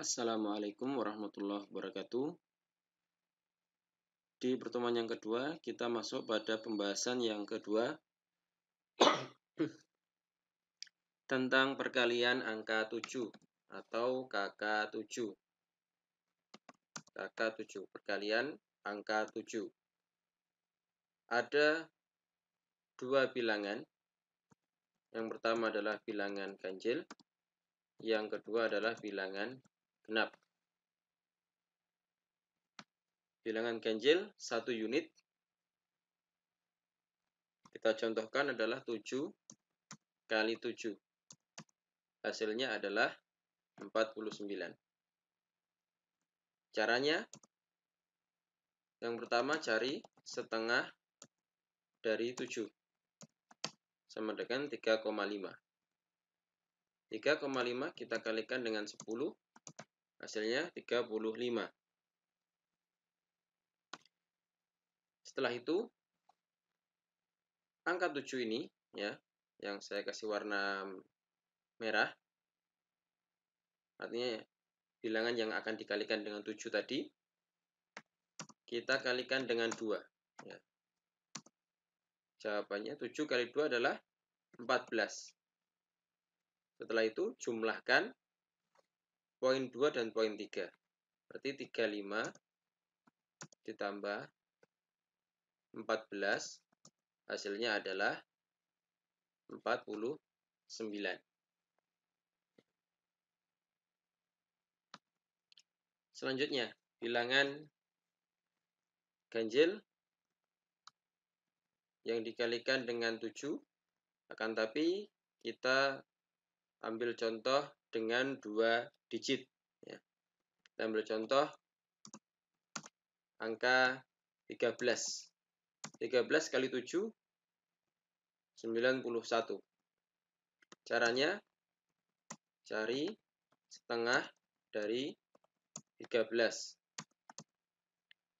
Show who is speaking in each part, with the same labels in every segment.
Speaker 1: Assalamualaikum warahmatullahi wabarakatuh. Di pertemuan yang kedua, kita masuk pada pembahasan yang kedua tentang perkalian angka 7 atau KK7. KK7, perkalian angka 7. Ada dua bilangan. Yang pertama adalah bilangan ganjil, yang kedua adalah bilangan genap. Bilangan ganjil 1 unit. Kita contohkan adalah 7 kali 7. Hasilnya adalah 49. Caranya, yang pertama cari setengah dari 7. Sama dengan 3,5. 3,5 kita kalikan dengan 10 Hasilnya 35. Setelah itu, angka 7 ini, ya, yang saya kasih warna merah, artinya bilangan yang akan dikalikan dengan 7 tadi, kita kalikan dengan 2. Ya. Jawabannya 7 kali 2 adalah 14. Setelah itu jumlahkan poin 2 dan poin 3. Berarti 35 ditambah 14 hasilnya adalah 49. Selanjutnya, bilangan ganjil yang dikalikan dengan 7 akan tapi kita ambil contoh dengan dua digit. Ya. Kita ambil contoh angka 13. 13 kali 7, 91. Caranya, cari setengah dari 13.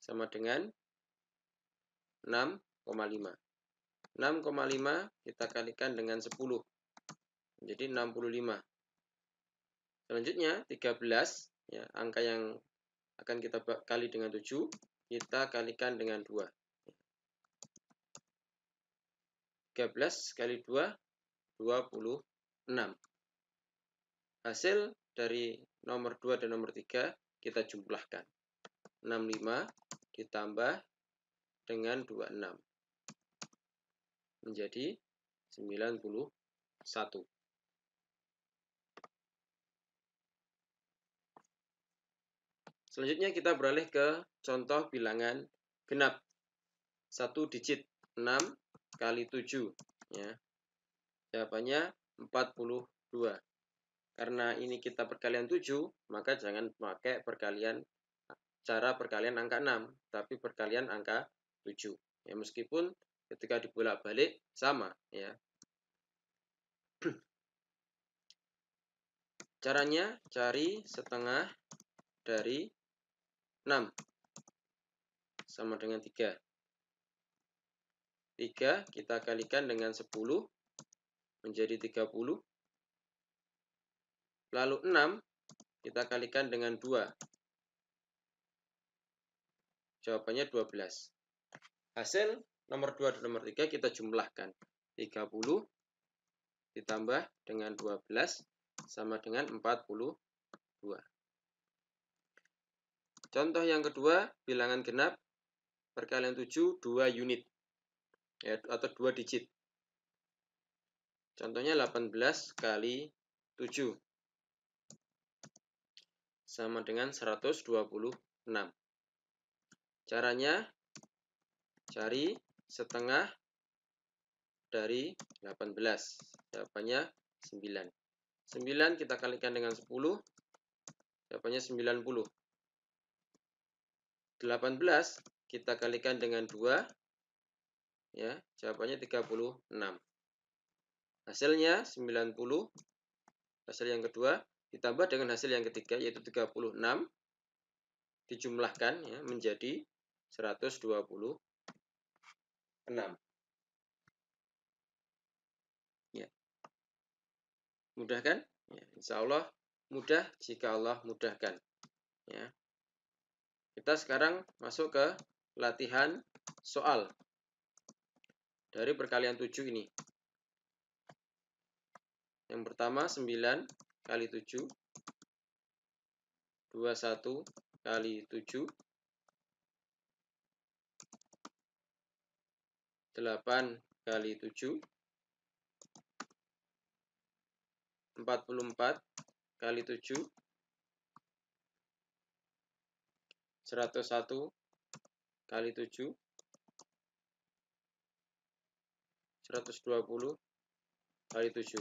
Speaker 1: Sama dengan 6,5. 6,5 kita kalikan dengan 10. Jadi 65. Selanjutnya 13 ya, angka yang akan kita kali dengan 7 kita kalikan dengan 2. 13 kali 2 26. Hasil dari nomor 2 dan nomor 3 kita jumlahkan. 65 ditambah dengan 26 menjadi 91. Selanjutnya kita beralih ke contoh bilangan genap. Satu digit 6 kali 7. Ya. Jawabannya 42. Karena ini kita perkalian 7, maka jangan pakai perkalian cara perkalian angka 6, tapi perkalian angka 7. Ya, meskipun ketika dibolak-balik sama ya. Caranya cari setengah dari 6 sama dengan 3. 3 kita kalikan dengan 10 menjadi 30. Lalu 6 kita kalikan dengan 2. Jawabannya 12. Hasil nomor 2 dan nomor 3 kita jumlahkan. 30 ditambah dengan 12 sama dengan 42. Contoh yang kedua, bilangan genap perkalian 7, 2 unit. Ya, atau 2 digit. Contohnya 18 kali 7. Sama dengan 126. Caranya, cari setengah dari 18. Jawabannya 9. 9 kita kalikan dengan 10. Jawabannya 90. 18 kita kalikan dengan 2. Ya, jawabannya 36. Hasilnya 90. Hasil yang kedua ditambah dengan hasil yang ketiga yaitu 36 dijumlahkan ya, menjadi 126. Ya. Mudah kan? Ya, insya Allah mudah jika Allah mudahkan. Ya. Kita sekarang masuk ke latihan soal dari perkalian 7 ini. Yang pertama 9 kali 7 21 kali 7 8 kali 7 44 kali 7 101 kali 7 120 kali 7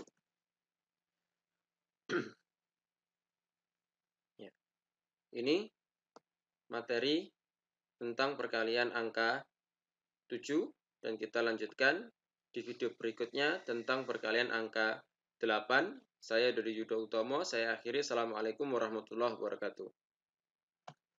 Speaker 1: ya. ini materi tentang perkalian angka 7 dan kita lanjutkan di video berikutnya tentang perkalian angka 8 saya dari Yudha Utomo, saya akhiri. Assalamualaikum warahmatullahi wabarakatuh.